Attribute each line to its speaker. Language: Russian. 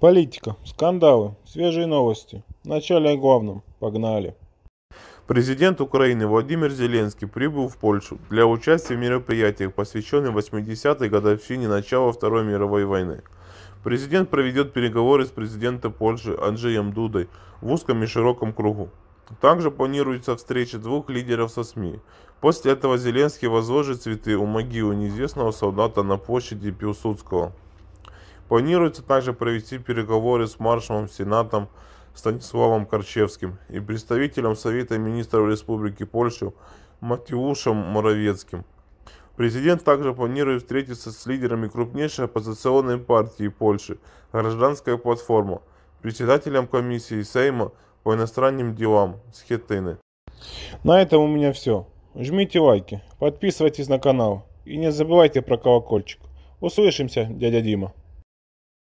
Speaker 1: Политика, скандалы, свежие новости. Вначале о главном. Погнали.
Speaker 2: Президент Украины Владимир Зеленский прибыл в Польшу для участия в мероприятиях, посвященных 80-й годовщине начала Второй мировой войны. Президент проведет переговоры с президентом Польши Анджеем Дудой в узком и широком кругу. Также планируется встреча двух лидеров со СМИ. После этого Зеленский возложит цветы у могилы неизвестного солдата на площади Пилсудского. Планируется также провести переговоры с маршалом Сенатом Станиславом Корчевским и представителем Совета министров Республики Польши Матеушем Муравецким. Президент также планирует встретиться с лидерами крупнейшей оппозиционной партии Польши «Гражданская платформа», председателем комиссии Сейма по иностранным делам Схетыны. На этом у меня все. Жмите лайки, подписывайтесь на канал и не забывайте про колокольчик. Услышимся, дядя Дима.